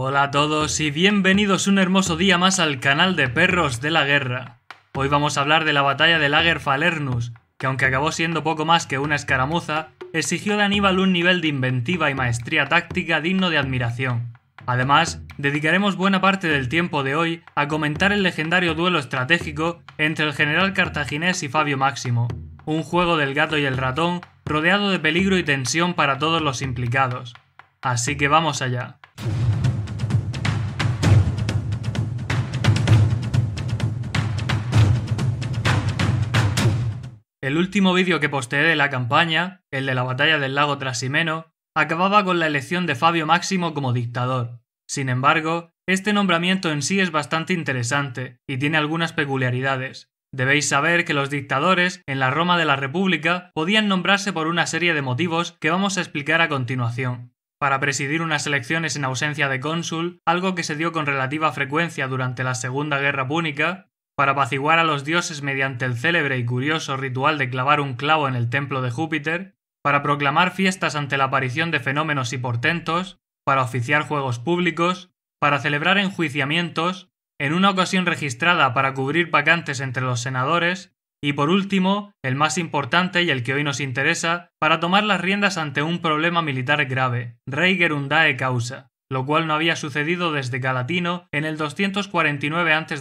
Hola a todos y bienvenidos un hermoso día más al canal de Perros de la Guerra. Hoy vamos a hablar de la batalla de Lager Falernus, que aunque acabó siendo poco más que una escaramuza, exigió de Aníbal un nivel de inventiva y maestría táctica digno de admiración. Además, dedicaremos buena parte del tiempo de hoy a comentar el legendario duelo estratégico entre el general cartaginés y Fabio Máximo, un juego del gato y el ratón rodeado de peligro y tensión para todos los implicados. Así que vamos allá. El último vídeo que posteé de la campaña, el de la batalla del lago Trasimeno, acababa con la elección de Fabio Máximo como dictador. Sin embargo, este nombramiento en sí es bastante interesante y tiene algunas peculiaridades. Debéis saber que los dictadores en la Roma de la República podían nombrarse por una serie de motivos que vamos a explicar a continuación. Para presidir unas elecciones en ausencia de cónsul, algo que se dio con relativa frecuencia durante la Segunda Guerra Púnica, para apaciguar a los dioses mediante el célebre y curioso ritual de clavar un clavo en el templo de Júpiter, para proclamar fiestas ante la aparición de fenómenos y portentos, para oficiar juegos públicos, para celebrar enjuiciamientos, en una ocasión registrada para cubrir vacantes entre los senadores, y por último, el más importante y el que hoy nos interesa, para tomar las riendas ante un problema militar grave, rei gerundae causa, lo cual no había sucedido desde Galatino en el 249 a.C.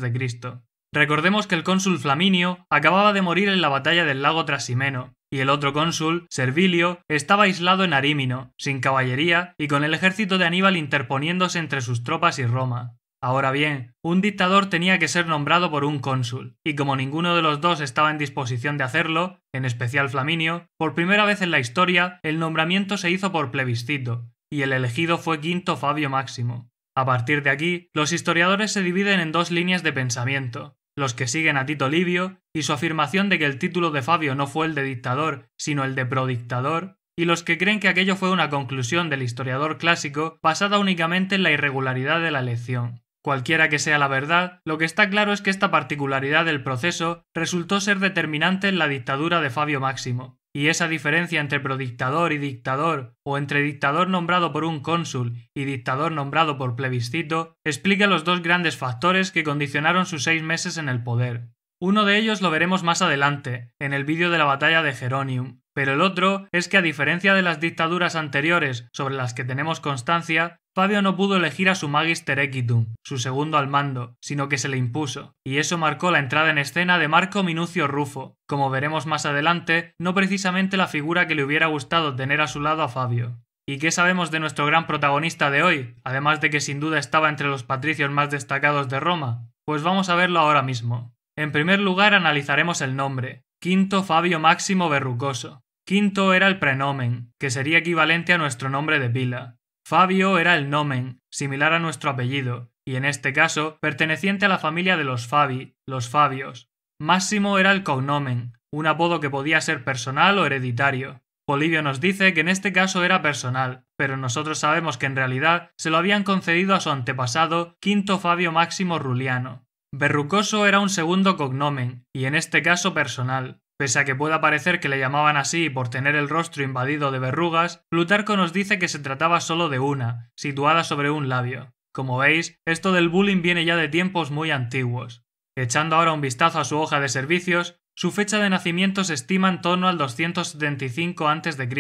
Recordemos que el cónsul Flaminio acababa de morir en la batalla del lago Trasimeno, y el otro cónsul, Servilio, estaba aislado en Arímino, sin caballería y con el ejército de Aníbal interponiéndose entre sus tropas y Roma. Ahora bien, un dictador tenía que ser nombrado por un cónsul, y como ninguno de los dos estaba en disposición de hacerlo, en especial Flaminio, por primera vez en la historia el nombramiento se hizo por plebiscito, y el elegido fue Quinto Fabio Máximo. A partir de aquí, los historiadores se dividen en dos líneas de pensamiento, los que siguen a Tito Livio, y su afirmación de que el título de Fabio no fue el de dictador, sino el de prodictador, y los que creen que aquello fue una conclusión del historiador clásico basada únicamente en la irregularidad de la elección. Cualquiera que sea la verdad, lo que está claro es que esta particularidad del proceso resultó ser determinante en la dictadura de Fabio Máximo, y esa diferencia entre prodictador y dictador, o entre dictador nombrado por un cónsul y dictador nombrado por plebiscito, explica los dos grandes factores que condicionaron sus seis meses en el poder. Uno de ellos lo veremos más adelante, en el vídeo de la batalla de Geronium, pero el otro es que a diferencia de las dictaduras anteriores sobre las que tenemos constancia, Fabio no pudo elegir a su Magister Equitum, su segundo al mando, sino que se le impuso, y eso marcó la entrada en escena de Marco Minucio Rufo, como veremos más adelante, no precisamente la figura que le hubiera gustado tener a su lado a Fabio. ¿Y qué sabemos de nuestro gran protagonista de hoy, además de que sin duda estaba entre los patricios más destacados de Roma? Pues vamos a verlo ahora mismo. En primer lugar analizaremos el nombre, Quinto Fabio Máximo Berrucoso. Quinto era el prenomen, que sería equivalente a nuestro nombre de pila. Fabio era el nomen, similar a nuestro apellido, y en este caso perteneciente a la familia de los Fabi, los Fabios. Máximo era el cognomen, un apodo que podía ser personal o hereditario. Polibio nos dice que en este caso era personal, pero nosotros sabemos que en realidad se lo habían concedido a su antepasado Quinto Fabio Máximo Ruliano. Berrucoso era un segundo cognomen, y en este caso personal. Pese a que pueda parecer que le llamaban así por tener el rostro invadido de verrugas, Plutarco nos dice que se trataba solo de una, situada sobre un labio. Como veis, esto del bullying viene ya de tiempos muy antiguos. Echando ahora un vistazo a su hoja de servicios, su fecha de nacimiento se estima en torno al 275 a.C.,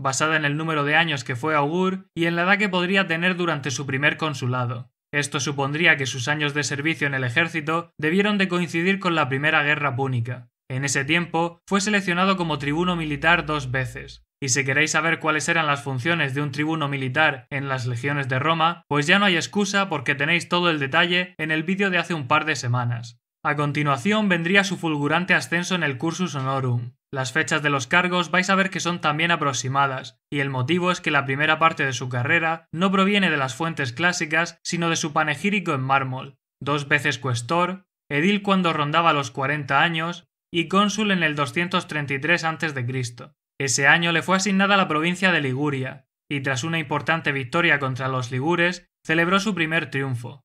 basada en el número de años que fue augur y en la edad que podría tener durante su primer consulado. Esto supondría que sus años de servicio en el ejército debieron de coincidir con la Primera Guerra Púnica. En ese tiempo fue seleccionado como tribuno militar dos veces. Y si queréis saber cuáles eran las funciones de un tribuno militar en las legiones de Roma, pues ya no hay excusa porque tenéis todo el detalle en el vídeo de hace un par de semanas. A continuación vendría su fulgurante ascenso en el cursus honorum. Las fechas de los cargos vais a ver que son también aproximadas, y el motivo es que la primera parte de su carrera no proviene de las fuentes clásicas, sino de su panegírico en mármol. Dos veces cuestor, edil cuando rondaba los 40 años y cónsul en el 233 a.C. Ese año le fue asignada la provincia de Liguria, y tras una importante victoria contra los ligures, celebró su primer triunfo.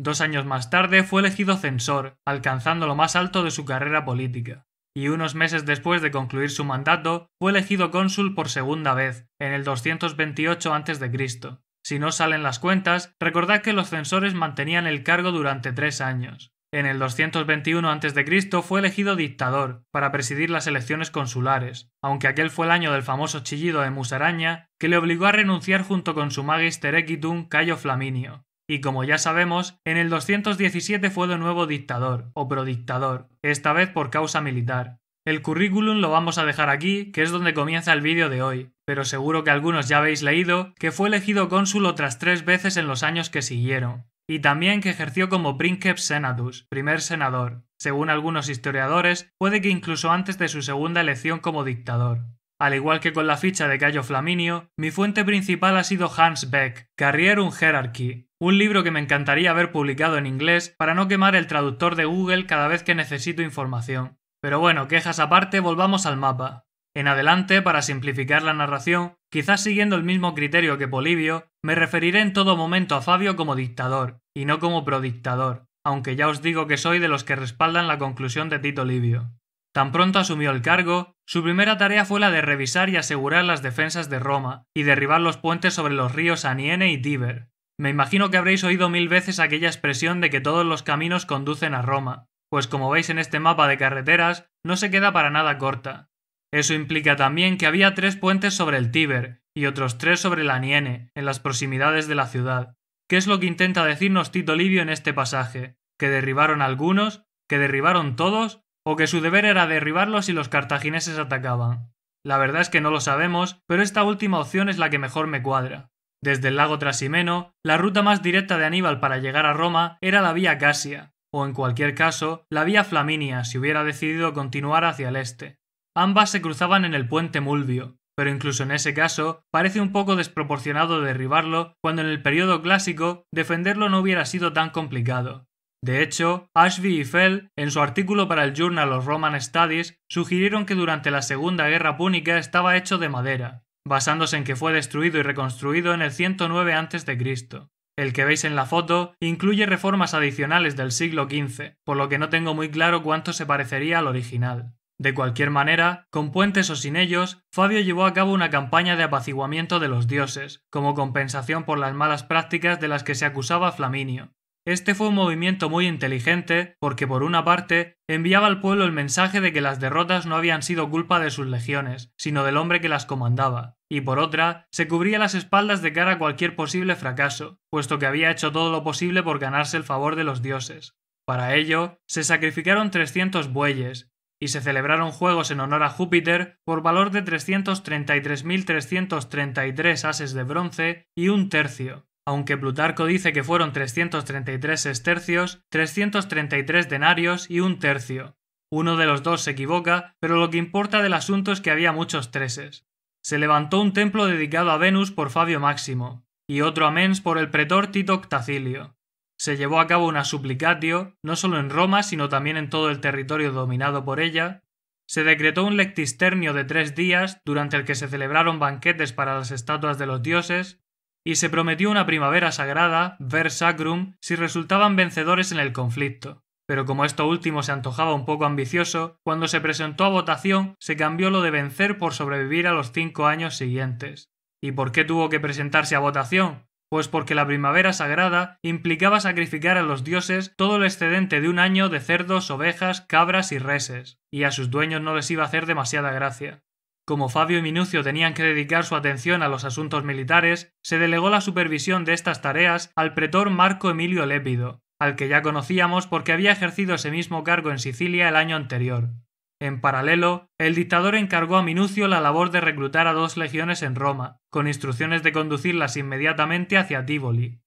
Dos años más tarde fue elegido censor, alcanzando lo más alto de su carrera política, y unos meses después de concluir su mandato fue elegido cónsul por segunda vez, en el 228 a.C. Si no salen las cuentas, recordad que los censores mantenían el cargo durante tres años. En el 221 a.C. fue elegido dictador para presidir las elecciones consulares, aunque aquel fue el año del famoso chillido de Musaraña, que le obligó a renunciar junto con su magister equitum Cayo Flaminio. Y como ya sabemos, en el 217 fue de nuevo dictador, o prodictador, esta vez por causa militar. El currículum lo vamos a dejar aquí, que es donde comienza el vídeo de hoy, pero seguro que algunos ya habéis leído que fue elegido cónsul otras tres veces en los años que siguieron, y también que ejerció como Princeps Senatus, primer senador. Según algunos historiadores, puede que incluso antes de su segunda elección como dictador. Al igual que con la ficha de Cayo Flaminio, mi fuente principal ha sido Hans Beck, Carrier un Hierarchy, un libro que me encantaría haber publicado en inglés para no quemar el traductor de Google cada vez que necesito información. Pero bueno, quejas aparte, volvamos al mapa. En adelante, para simplificar la narración, quizás siguiendo el mismo criterio que Polibio, me referiré en todo momento a Fabio como dictador, y no como prodictador, aunque ya os digo que soy de los que respaldan la conclusión de Tito Livio. Tan pronto asumió el cargo, su primera tarea fue la de revisar y asegurar las defensas de Roma y derribar los puentes sobre los ríos Aniene y Tiber. Me imagino que habréis oído mil veces aquella expresión de que todos los caminos conducen a Roma, pues como veis en este mapa de carreteras, no se queda para nada corta. Eso implica también que había tres puentes sobre el Tíber y otros tres sobre la Niene, en las proximidades de la ciudad. ¿Qué es lo que intenta decirnos Tito Livio en este pasaje? ¿Que derribaron algunos? ¿Que derribaron todos? ¿O que su deber era derribarlos si los cartagineses atacaban? La verdad es que no lo sabemos, pero esta última opción es la que mejor me cuadra. Desde el lago Trasimeno, la ruta más directa de Aníbal para llegar a Roma era la vía Casia, o en cualquier caso, la vía Flaminia si hubiera decidido continuar hacia el este. Ambas se cruzaban en el puente Mulvio, pero incluso en ese caso parece un poco desproporcionado derribarlo cuando en el periodo clásico defenderlo no hubiera sido tan complicado. De hecho, Ashby y Fell, en su artículo para el Journal of Roman Studies, sugirieron que durante la Segunda Guerra Púnica estaba hecho de madera, basándose en que fue destruido y reconstruido en el 109 a.C. El que veis en la foto incluye reformas adicionales del siglo XV, por lo que no tengo muy claro cuánto se parecería al original. De cualquier manera, con puentes o sin ellos, Fabio llevó a cabo una campaña de apaciguamiento de los dioses, como compensación por las malas prácticas de las que se acusaba Flaminio. Este fue un movimiento muy inteligente porque, por una parte, enviaba al pueblo el mensaje de que las derrotas no habían sido culpa de sus legiones, sino del hombre que las comandaba, y por otra, se cubría las espaldas de cara a cualquier posible fracaso, puesto que había hecho todo lo posible por ganarse el favor de los dioses. Para ello, se sacrificaron 300 bueyes, y se celebraron juegos en honor a Júpiter por valor de 333.333 ases de bronce y un tercio, aunque Plutarco dice que fueron 333 estercios, 333 denarios y un tercio. Uno de los dos se equivoca, pero lo que importa del asunto es que había muchos treses. Se levantó un templo dedicado a Venus por Fabio Máximo, y otro a Mens por el pretor Tito Octacilio se llevó a cabo una suplicatio no solo en Roma, sino también en todo el territorio dominado por ella, se decretó un lectisternio de tres días, durante el que se celebraron banquetes para las estatuas de los dioses, y se prometió una primavera sagrada, ver sacrum, si resultaban vencedores en el conflicto. Pero como esto último se antojaba un poco ambicioso, cuando se presentó a votación se cambió lo de vencer por sobrevivir a los cinco años siguientes. ¿Y por qué tuvo que presentarse a votación? pues porque la primavera sagrada implicaba sacrificar a los dioses todo el excedente de un año de cerdos, ovejas, cabras y reses, y a sus dueños no les iba a hacer demasiada gracia. Como Fabio y Minucio tenían que dedicar su atención a los asuntos militares, se delegó la supervisión de estas tareas al pretor Marco Emilio Lépido, al que ya conocíamos porque había ejercido ese mismo cargo en Sicilia el año anterior, en paralelo, el dictador encargó a Minucio la labor de reclutar a dos legiones en Roma, con instrucciones de conducirlas inmediatamente hacia Tívoli.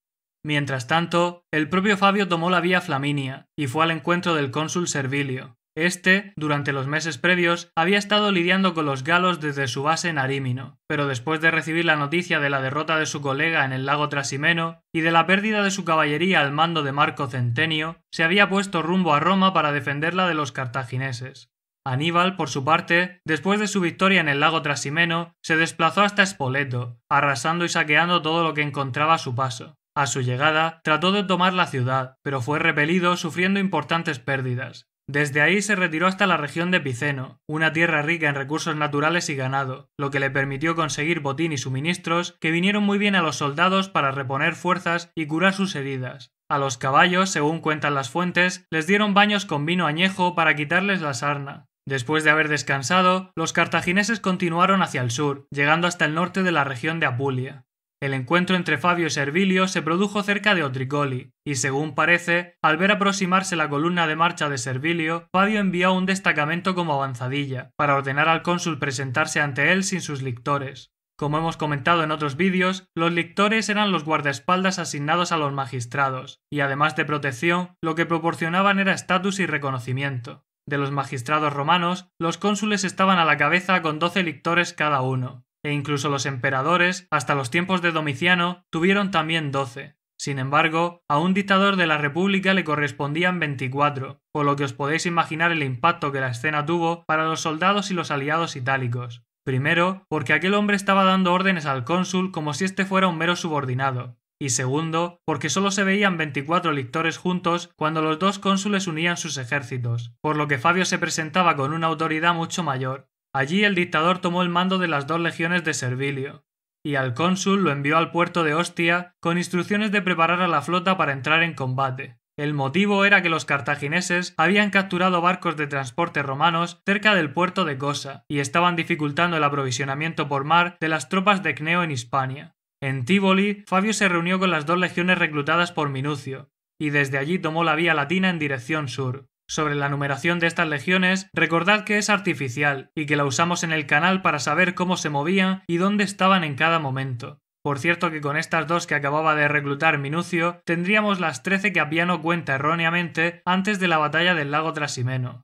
Mientras tanto, el propio Fabio tomó la vía Flaminia y fue al encuentro del cónsul Servilio. Este, durante los meses previos, había estado lidiando con los galos desde su base en Arimino, pero después de recibir la noticia de la derrota de su colega en el lago Trasimeno y de la pérdida de su caballería al mando de Marco Centenio, se había puesto rumbo a Roma para defenderla de los cartagineses. Aníbal, por su parte, después de su victoria en el lago Trasimeno, se desplazó hasta Spoleto, arrasando y saqueando todo lo que encontraba a su paso. A su llegada, trató de tomar la ciudad, pero fue repelido sufriendo importantes pérdidas. Desde ahí se retiró hasta la región de Piceno, una tierra rica en recursos naturales y ganado, lo que le permitió conseguir botín y suministros que vinieron muy bien a los soldados para reponer fuerzas y curar sus heridas. A los caballos, según cuentan las fuentes, les dieron baños con vino añejo para quitarles la sarna. Después de haber descansado, los cartagineses continuaron hacia el sur, llegando hasta el norte de la región de Apulia. El encuentro entre Fabio y Servilio se produjo cerca de Otricoli, y según parece, al ver aproximarse la columna de marcha de Servilio, Fabio envió un destacamento como avanzadilla, para ordenar al cónsul presentarse ante él sin sus lictores. Como hemos comentado en otros vídeos, los lictores eran los guardaespaldas asignados a los magistrados, y además de protección, lo que proporcionaban era estatus y reconocimiento. De los magistrados romanos, los cónsules estaban a la cabeza con doce lictores cada uno, e incluso los emperadores, hasta los tiempos de Domiciano, tuvieron también doce. Sin embargo, a un dictador de la República le correspondían 24, por lo que os podéis imaginar el impacto que la escena tuvo para los soldados y los aliados itálicos. Primero, porque aquel hombre estaba dando órdenes al cónsul como si éste fuera un mero subordinado, y segundo, porque solo se veían 24 lictores juntos cuando los dos cónsules unían sus ejércitos, por lo que Fabio se presentaba con una autoridad mucho mayor. Allí el dictador tomó el mando de las dos legiones de Servilio, y al cónsul lo envió al puerto de Ostia con instrucciones de preparar a la flota para entrar en combate. El motivo era que los cartagineses habían capturado barcos de transporte romanos cerca del puerto de Cosa y estaban dificultando el aprovisionamiento por mar de las tropas de Cneo en Hispania. En Tívoli, Fabio se reunió con las dos legiones reclutadas por Minucio, y desde allí tomó la vía latina en dirección sur. Sobre la numeración de estas legiones, recordad que es artificial y que la usamos en el canal para saber cómo se movían y dónde estaban en cada momento. Por cierto que con estas dos que acababa de reclutar Minucio, tendríamos las trece que Apiano cuenta erróneamente antes de la batalla del lago Trasimeno.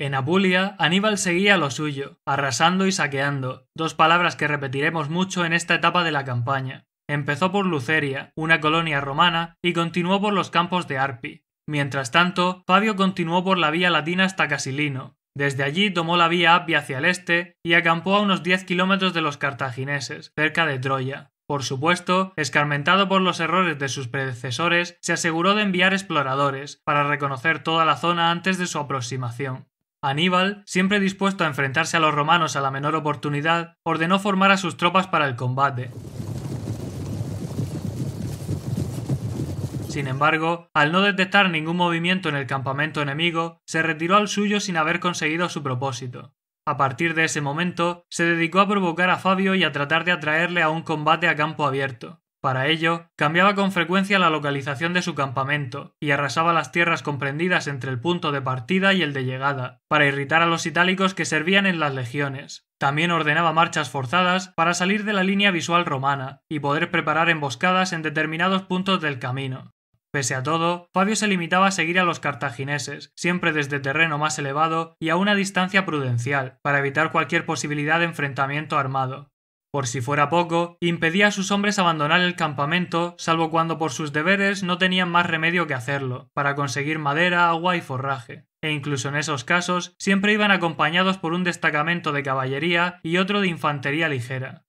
En Apulia, Aníbal seguía lo suyo, arrasando y saqueando, dos palabras que repetiremos mucho en esta etapa de la campaña. Empezó por Luceria, una colonia romana, y continuó por los campos de Arpi. Mientras tanto, Fabio continuó por la vía latina hasta Casilino. Desde allí tomó la vía Appia hacia el este y acampó a unos 10 kilómetros de los cartagineses, cerca de Troya. Por supuesto, escarmentado por los errores de sus predecesores, se aseguró de enviar exploradores para reconocer toda la zona antes de su aproximación. Aníbal, siempre dispuesto a enfrentarse a los romanos a la menor oportunidad, ordenó formar a sus tropas para el combate. Sin embargo, al no detectar ningún movimiento en el campamento enemigo, se retiró al suyo sin haber conseguido su propósito. A partir de ese momento, se dedicó a provocar a Fabio y a tratar de atraerle a un combate a campo abierto. Para ello, cambiaba con frecuencia la localización de su campamento y arrasaba las tierras comprendidas entre el punto de partida y el de llegada, para irritar a los itálicos que servían en las legiones. También ordenaba marchas forzadas para salir de la línea visual romana y poder preparar emboscadas en determinados puntos del camino. Pese a todo, Fabio se limitaba a seguir a los cartagineses, siempre desde terreno más elevado y a una distancia prudencial, para evitar cualquier posibilidad de enfrentamiento armado. Por si fuera poco, impedía a sus hombres abandonar el campamento, salvo cuando por sus deberes no tenían más remedio que hacerlo, para conseguir madera, agua y forraje. E incluso en esos casos, siempre iban acompañados por un destacamento de caballería y otro de infantería ligera.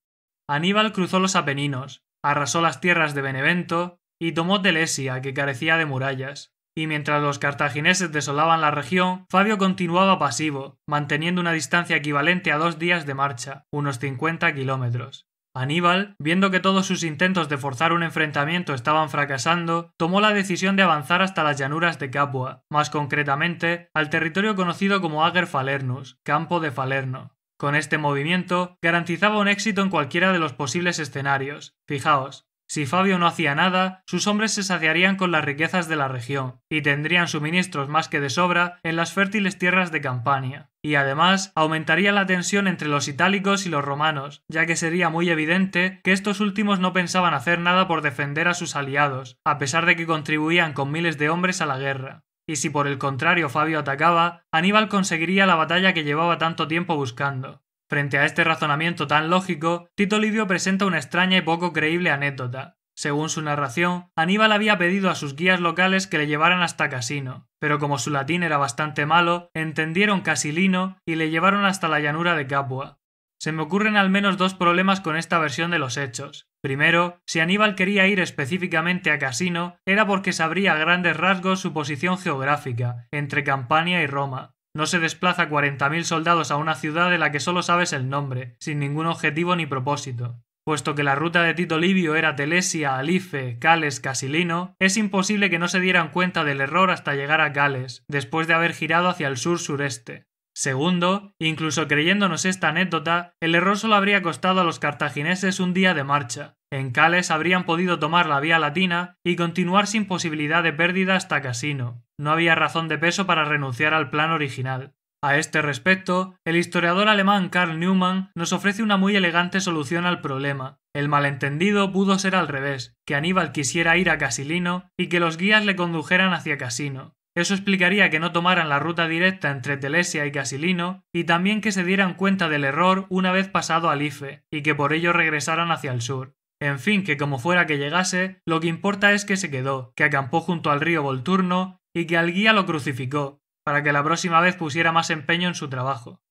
Aníbal cruzó los Apeninos, arrasó las tierras de Benevento y tomó Telesia, que carecía de murallas y mientras los cartagineses desolaban la región, Fabio continuaba pasivo, manteniendo una distancia equivalente a dos días de marcha, unos 50 kilómetros. Aníbal, viendo que todos sus intentos de forzar un enfrentamiento estaban fracasando, tomó la decisión de avanzar hasta las llanuras de Capua, más concretamente al territorio conocido como Ager Falernus, campo de Falerno. Con este movimiento garantizaba un éxito en cualquiera de los posibles escenarios. Fijaos, si Fabio no hacía nada, sus hombres se saciarían con las riquezas de la región, y tendrían suministros más que de sobra en las fértiles tierras de Campania. Y además, aumentaría la tensión entre los itálicos y los romanos, ya que sería muy evidente que estos últimos no pensaban hacer nada por defender a sus aliados, a pesar de que contribuían con miles de hombres a la guerra. Y si por el contrario Fabio atacaba, Aníbal conseguiría la batalla que llevaba tanto tiempo buscando. Frente a este razonamiento tan lógico, Tito Livio presenta una extraña y poco creíble anécdota. Según su narración, Aníbal había pedido a sus guías locales que le llevaran hasta Casino, pero como su latín era bastante malo, entendieron Casilino y le llevaron hasta la llanura de Capua. Se me ocurren al menos dos problemas con esta versión de los hechos. Primero, si Aníbal quería ir específicamente a Casino, era porque sabría a grandes rasgos su posición geográfica, entre Campania y Roma. No se desplaza 40.000 soldados a una ciudad de la que solo sabes el nombre, sin ningún objetivo ni propósito. Puesto que la ruta de Tito Livio era Telesia, Alife, Cales, Casilino, es imposible que no se dieran cuenta del error hasta llegar a Cales, después de haber girado hacia el sur-sureste. Segundo, incluso creyéndonos esta anécdota, el error solo habría costado a los cartagineses un día de marcha. En Cales habrían podido tomar la vía latina y continuar sin posibilidad de pérdida hasta Casino no había razón de peso para renunciar al plan original. A este respecto, el historiador alemán Karl Neumann nos ofrece una muy elegante solución al problema. El malentendido pudo ser al revés, que Aníbal quisiera ir a Casilino y que los guías le condujeran hacia Casino. Eso explicaría que no tomaran la ruta directa entre Telesia y Casilino y también que se dieran cuenta del error una vez pasado al IFE y que por ello regresaran hacia el sur. En fin, que como fuera que llegase, lo que importa es que se quedó, que acampó junto al río Volturno y que al guía lo crucificó, para que la próxima vez pusiera más empeño en su trabajo.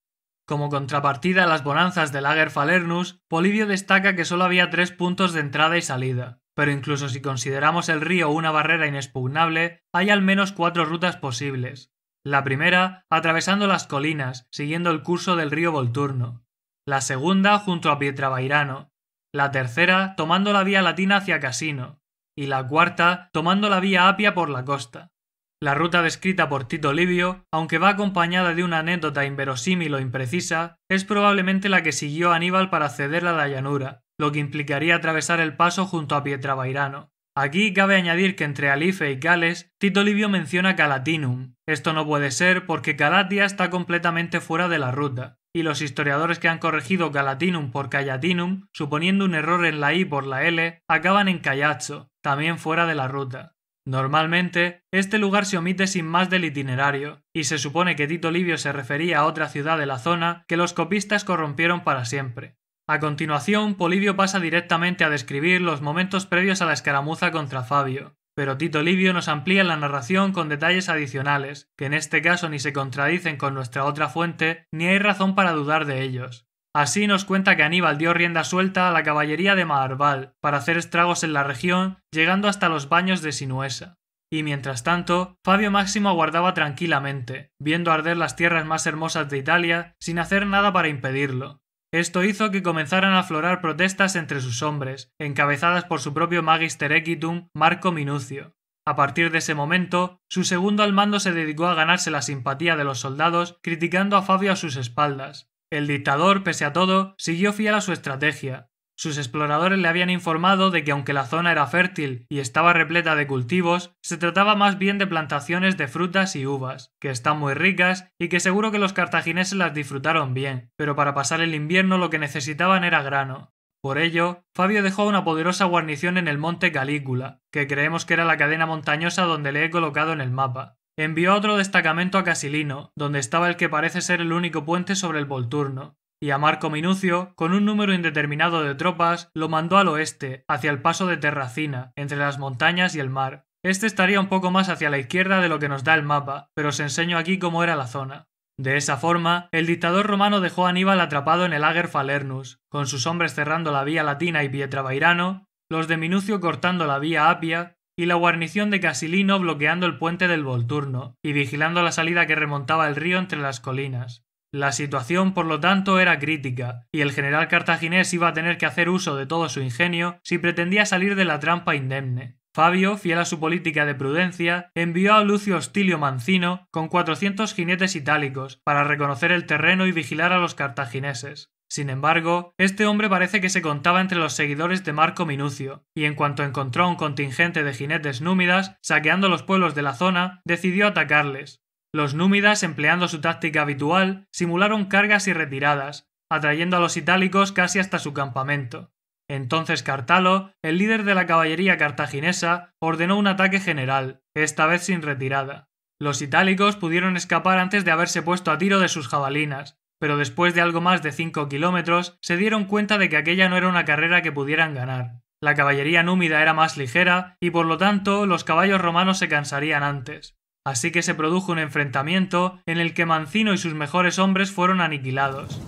Como contrapartida a las bonanzas del de Falernus, Polibio destaca que solo había tres puntos de entrada y salida, pero incluso si consideramos el río una barrera inexpugnable, hay al menos cuatro rutas posibles. La primera, atravesando las colinas, siguiendo el curso del río Volturno. La segunda, junto a Pietravairano. La tercera, tomando la vía latina hacia Casino. Y la cuarta, tomando la vía Apia por la costa. La ruta descrita por Tito Livio, aunque va acompañada de una anécdota inverosímil o imprecisa, es probablemente la que siguió Aníbal para acceder a la llanura, lo que implicaría atravesar el paso junto a Bairano. Aquí cabe añadir que entre Alife y Gales, Tito Livio menciona Calatinum. Esto no puede ser porque Calatia está completamente fuera de la ruta, y los historiadores que han corregido Calatinum por Cayatinum, suponiendo un error en la I por la L, acaban en Cayacho, también fuera de la ruta. Normalmente, este lugar se omite sin más del itinerario, y se supone que Tito Livio se refería a otra ciudad de la zona que los copistas corrompieron para siempre. A continuación, Polibio pasa directamente a describir los momentos previos a la escaramuza contra Fabio, pero Tito Livio nos amplía la narración con detalles adicionales, que en este caso ni se contradicen con nuestra otra fuente, ni hay razón para dudar de ellos. Así nos cuenta que Aníbal dio rienda suelta a la caballería de Maharbal para hacer estragos en la región, llegando hasta los baños de Sinuesa. Y mientras tanto, Fabio Máximo aguardaba tranquilamente, viendo arder las tierras más hermosas de Italia sin hacer nada para impedirlo. Esto hizo que comenzaran a aflorar protestas entre sus hombres, encabezadas por su propio magister equitum Marco Minucio. A partir de ese momento, su segundo al mando se dedicó a ganarse la simpatía de los soldados criticando a Fabio a sus espaldas, el dictador, pese a todo, siguió fiel a su estrategia. Sus exploradores le habían informado de que aunque la zona era fértil y estaba repleta de cultivos, se trataba más bien de plantaciones de frutas y uvas, que están muy ricas y que seguro que los cartagineses las disfrutaron bien, pero para pasar el invierno lo que necesitaban era grano. Por ello, Fabio dejó una poderosa guarnición en el monte Calígula, que creemos que era la cadena montañosa donde le he colocado en el mapa. Envió otro destacamento a Casilino, donde estaba el que parece ser el único puente sobre el Volturno, y a Marco Minucio, con un número indeterminado de tropas, lo mandó al oeste, hacia el paso de Terracina, entre las montañas y el mar. Este estaría un poco más hacia la izquierda de lo que nos da el mapa, pero os enseño aquí cómo era la zona. De esa forma, el dictador romano dejó a Aníbal atrapado en el Ager Falernus, con sus hombres cerrando la vía latina y pietravairano, los de Minucio cortando la vía Apia y la guarnición de Casilino bloqueando el puente del Volturno y vigilando la salida que remontaba el río entre las colinas. La situación, por lo tanto, era crítica, y el general cartaginés iba a tener que hacer uso de todo su ingenio si pretendía salir de la trampa indemne. Fabio, fiel a su política de prudencia, envió a Lucio Hostilio Mancino con 400 jinetes itálicos para reconocer el terreno y vigilar a los cartagineses. Sin embargo, este hombre parece que se contaba entre los seguidores de Marco Minucio, y en cuanto encontró un contingente de jinetes númidas saqueando los pueblos de la zona, decidió atacarles. Los númidas, empleando su táctica habitual, simularon cargas y retiradas, atrayendo a los itálicos casi hasta su campamento. Entonces Cartalo, el líder de la caballería cartaginesa, ordenó un ataque general, esta vez sin retirada. Los itálicos pudieron escapar antes de haberse puesto a tiro de sus jabalinas, pero después de algo más de 5 kilómetros se dieron cuenta de que aquella no era una carrera que pudieran ganar. La caballería númida era más ligera y por lo tanto los caballos romanos se cansarían antes. Así que se produjo un enfrentamiento en el que Mancino y sus mejores hombres fueron aniquilados.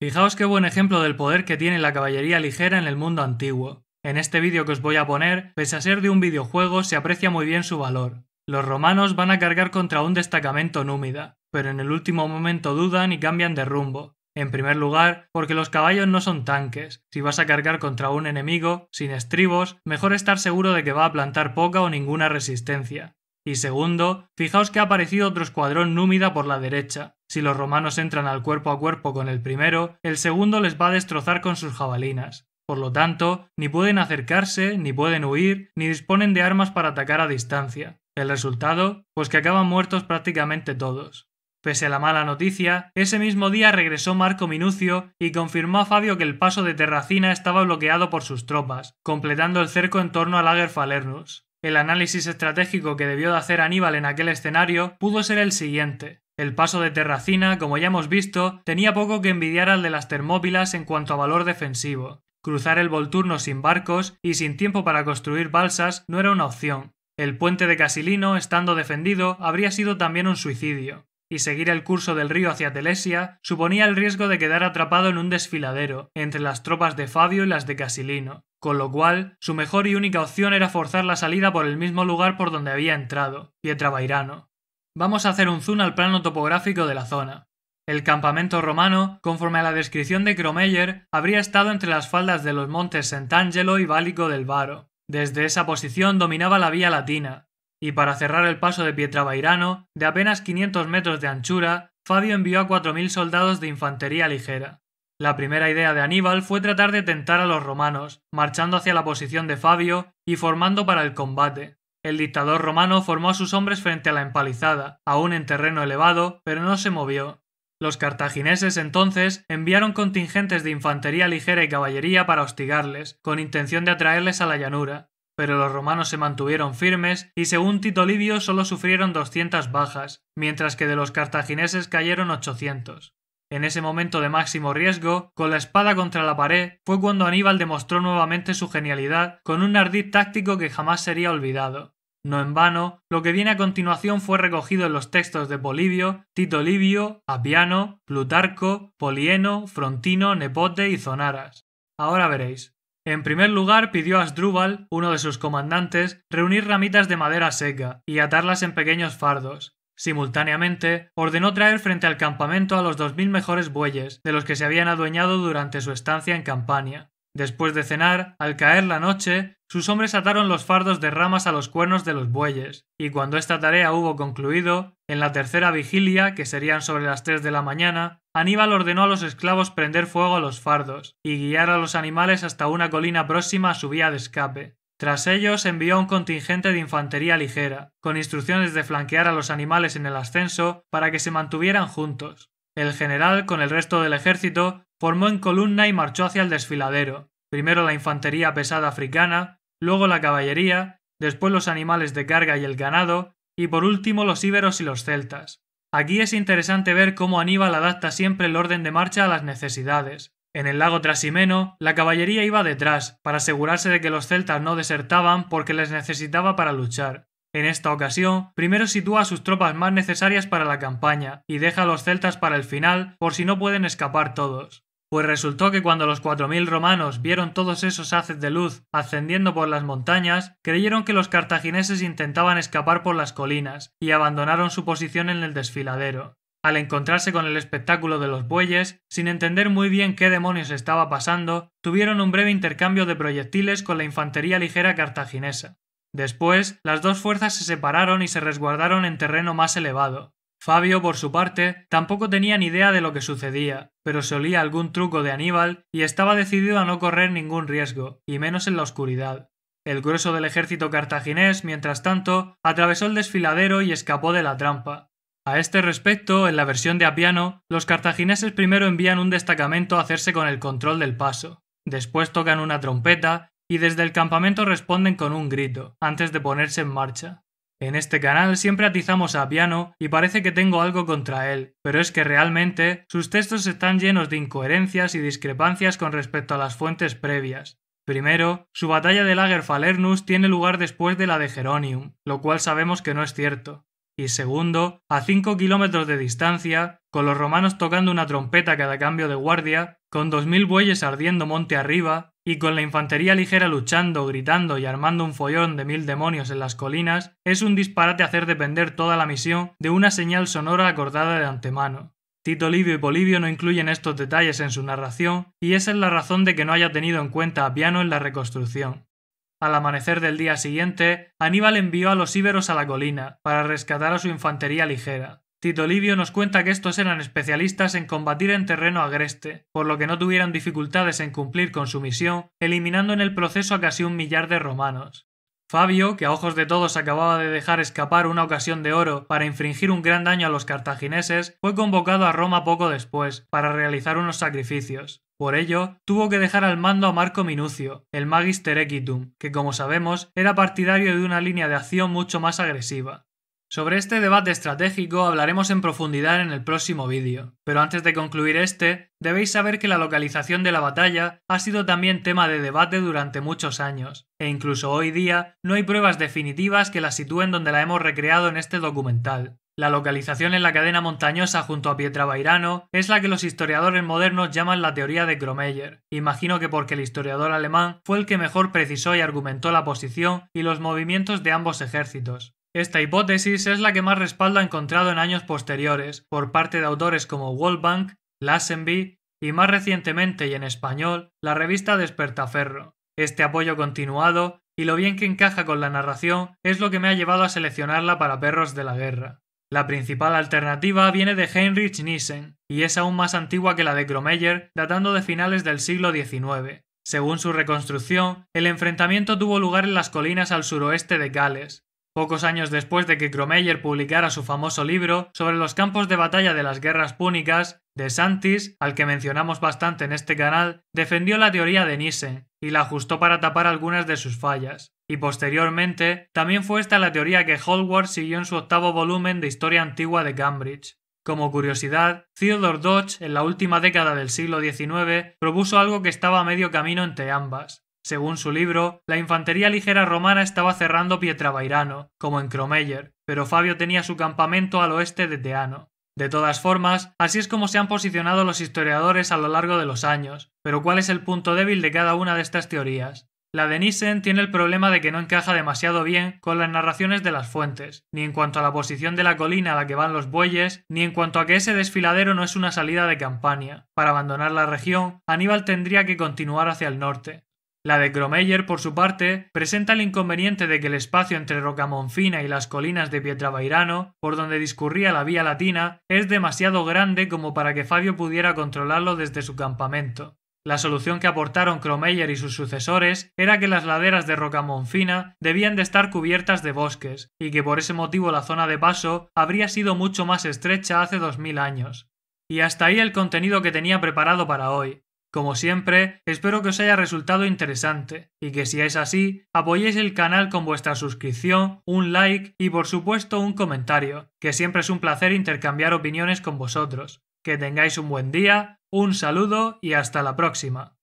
Fijaos qué buen ejemplo del poder que tiene la caballería ligera en el mundo antiguo. En este vídeo que os voy a poner, pese a ser de un videojuego, se aprecia muy bien su valor. Los romanos van a cargar contra un destacamento númida, pero en el último momento dudan y cambian de rumbo. En primer lugar, porque los caballos no son tanques. Si vas a cargar contra un enemigo, sin estribos, mejor estar seguro de que va a plantar poca o ninguna resistencia. Y segundo, fijaos que ha aparecido otro escuadrón númida por la derecha. Si los romanos entran al cuerpo a cuerpo con el primero, el segundo les va a destrozar con sus jabalinas. Por lo tanto, ni pueden acercarse, ni pueden huir, ni disponen de armas para atacar a distancia. El resultado, pues que acaban muertos prácticamente todos. Pese a la mala noticia, ese mismo día regresó Marco Minucio y confirmó a Fabio que el paso de Terracina estaba bloqueado por sus tropas, completando el cerco en torno al Lager Falernus. El análisis estratégico que debió de hacer Aníbal en aquel escenario pudo ser el siguiente. El paso de Terracina, como ya hemos visto, tenía poco que envidiar al de las Termópilas en cuanto a valor defensivo. Cruzar el Volturno sin barcos y sin tiempo para construir balsas no era una opción, el puente de Casilino, estando defendido, habría sido también un suicidio, y seguir el curso del río hacia Telesia suponía el riesgo de quedar atrapado en un desfiladero entre las tropas de Fabio y las de Casilino, con lo cual su mejor y única opción era forzar la salida por el mismo lugar por donde había entrado, Pietra Bairano. Vamos a hacer un zoom al plano topográfico de la zona. El campamento romano, conforme a la descripción de Cromeyer, habría estado entre las faldas de los montes Sant'Angelo y Válico del Varo, desde esa posición dominaba la vía latina, y para cerrar el paso de Pietrabairano, de apenas 500 metros de anchura, Fabio envió a 4.000 soldados de infantería ligera. La primera idea de Aníbal fue tratar de tentar a los romanos, marchando hacia la posición de Fabio y formando para el combate. El dictador romano formó a sus hombres frente a la empalizada, aún en terreno elevado, pero no se movió. Los cartagineses entonces enviaron contingentes de infantería ligera y caballería para hostigarles, con intención de atraerles a la llanura, pero los romanos se mantuvieron firmes y según Tito Livio solo sufrieron 200 bajas, mientras que de los cartagineses cayeron 800. En ese momento de máximo riesgo, con la espada contra la pared, fue cuando Aníbal demostró nuevamente su genialidad con un ardid táctico que jamás sería olvidado. No en vano, lo que viene a continuación fue recogido en los textos de Polibio, Tito Livio, Apiano, Plutarco, Polieno, Frontino, Nepote y Zonaras. Ahora veréis. En primer lugar, pidió a Asdrúbal, uno de sus comandantes, reunir ramitas de madera seca y atarlas en pequeños fardos. Simultáneamente, ordenó traer frente al campamento a los dos mil mejores bueyes, de los que se habían adueñado durante su estancia en Campania. Después de cenar, al caer la noche, sus hombres ataron los fardos de ramas a los cuernos de los bueyes, y cuando esta tarea hubo concluido, en la tercera vigilia, que serían sobre las tres de la mañana, Aníbal ordenó a los esclavos prender fuego a los fardos y guiar a los animales hasta una colina próxima a su vía de escape. Tras ellos envió un contingente de infantería ligera, con instrucciones de flanquear a los animales en el ascenso para que se mantuvieran juntos. El general, con el resto del ejército, Formó en columna y marchó hacia el desfiladero, primero la infantería pesada africana, luego la caballería, después los animales de carga y el ganado, y por último los íberos y los celtas. Aquí es interesante ver cómo Aníbal adapta siempre el orden de marcha a las necesidades. En el lago Trasimeno, la caballería iba detrás, para asegurarse de que los celtas no desertaban porque les necesitaba para luchar. En esta ocasión, primero sitúa a sus tropas más necesarias para la campaña y deja a los celtas para el final por si no pueden escapar todos. Pues resultó que cuando los cuatro mil romanos vieron todos esos haces de luz ascendiendo por las montañas, creyeron que los cartagineses intentaban escapar por las colinas y abandonaron su posición en el desfiladero. Al encontrarse con el espectáculo de los bueyes, sin entender muy bien qué demonios estaba pasando, tuvieron un breve intercambio de proyectiles con la infantería ligera cartaginesa. Después, las dos fuerzas se separaron y se resguardaron en terreno más elevado, Fabio, por su parte, tampoco tenía ni idea de lo que sucedía, pero se olía algún truco de Aníbal y estaba decidido a no correr ningún riesgo, y menos en la oscuridad. El grueso del ejército cartaginés, mientras tanto, atravesó el desfiladero y escapó de la trampa. A este respecto, en la versión de Apiano, los cartagineses primero envían un destacamento a hacerse con el control del paso, después tocan una trompeta y desde el campamento responden con un grito, antes de ponerse en marcha. En este canal siempre atizamos a Piano y parece que tengo algo contra él, pero es que realmente sus textos están llenos de incoherencias y discrepancias con respecto a las fuentes previas. Primero, su batalla de Falernus tiene lugar después de la de Geronium, lo cual sabemos que no es cierto. Y segundo, a 5 kilómetros de distancia, con los romanos tocando una trompeta cada cambio de guardia, con 2.000 bueyes ardiendo monte arriba, y con la infantería ligera luchando, gritando y armando un follón de mil demonios en las colinas, es un disparate hacer depender toda la misión de una señal sonora acordada de antemano. Tito Livio y Polivio no incluyen estos detalles en su narración, y esa es la razón de que no haya tenido en cuenta a Piano en la reconstrucción. Al amanecer del día siguiente, Aníbal envió a los íberos a la colina, para rescatar a su infantería ligera. Tito Livio nos cuenta que estos eran especialistas en combatir en terreno agreste, por lo que no tuvieron dificultades en cumplir con su misión, eliminando en el proceso a casi un millar de romanos. Fabio, que a ojos de todos acababa de dejar escapar una ocasión de oro para infringir un gran daño a los cartagineses, fue convocado a Roma poco después para realizar unos sacrificios. Por ello, tuvo que dejar al mando a Marco Minucio, el Magister Equitum, que como sabemos era partidario de una línea de acción mucho más agresiva. Sobre este debate estratégico hablaremos en profundidad en el próximo vídeo, pero antes de concluir este, debéis saber que la localización de la batalla ha sido también tema de debate durante muchos años, e incluso hoy día no hay pruebas definitivas que la sitúen donde la hemos recreado en este documental. La localización en la cadena montañosa junto a Pietrabairano es la que los historiadores modernos llaman la teoría de Gromeyer, Imagino que porque el historiador alemán fue el que mejor precisó y argumentó la posición y los movimientos de ambos ejércitos. Esta hipótesis es la que más respaldo ha encontrado en años posteriores por parte de autores como Wolbank, Lassenby y más recientemente y en español, la revista Despertaferro. Este apoyo continuado y lo bien que encaja con la narración es lo que me ha llevado a seleccionarla para Perros de la Guerra. La principal alternativa viene de Heinrich Nissen, y es aún más antigua que la de Gromeyer, datando de finales del siglo XIX. Según su reconstrucción, el enfrentamiento tuvo lugar en las colinas al suroeste de Gales, Pocos años después de que Cromeyer publicara su famoso libro sobre los campos de batalla de las guerras púnicas, De Santis, al que mencionamos bastante en este canal, defendió la teoría de Nissen y la ajustó para tapar algunas de sus fallas. Y posteriormente, también fue esta la teoría que Hallward siguió en su octavo volumen de Historia Antigua de Cambridge. Como curiosidad, Theodore Dodge, en la última década del siglo XIX, propuso algo que estaba a medio camino entre ambas, según su libro, la infantería ligera romana estaba cerrando Pietravairano, como en Cromeyer, pero Fabio tenía su campamento al oeste de Teano. De todas formas, así es como se han posicionado los historiadores a lo largo de los años, pero ¿cuál es el punto débil de cada una de estas teorías? La de Nissen tiene el problema de que no encaja demasiado bien con las narraciones de las fuentes, ni en cuanto a la posición de la colina a la que van los bueyes, ni en cuanto a que ese desfiladero no es una salida de campaña. Para abandonar la región, Aníbal tendría que continuar hacia el norte. La de Gromeyer, por su parte, presenta el inconveniente de que el espacio entre Rocamonfina y las colinas de Pietravairano, por donde discurría la vía latina, es demasiado grande como para que Fabio pudiera controlarlo desde su campamento. La solución que aportaron Cromeyer y sus sucesores era que las laderas de Rocamonfina debían de estar cubiertas de bosques, y que por ese motivo la zona de paso habría sido mucho más estrecha hace 2000 años. Y hasta ahí el contenido que tenía preparado para hoy. Como siempre, espero que os haya resultado interesante y que si es así, apoyéis el canal con vuestra suscripción, un like y por supuesto un comentario, que siempre es un placer intercambiar opiniones con vosotros. Que tengáis un buen día, un saludo y hasta la próxima.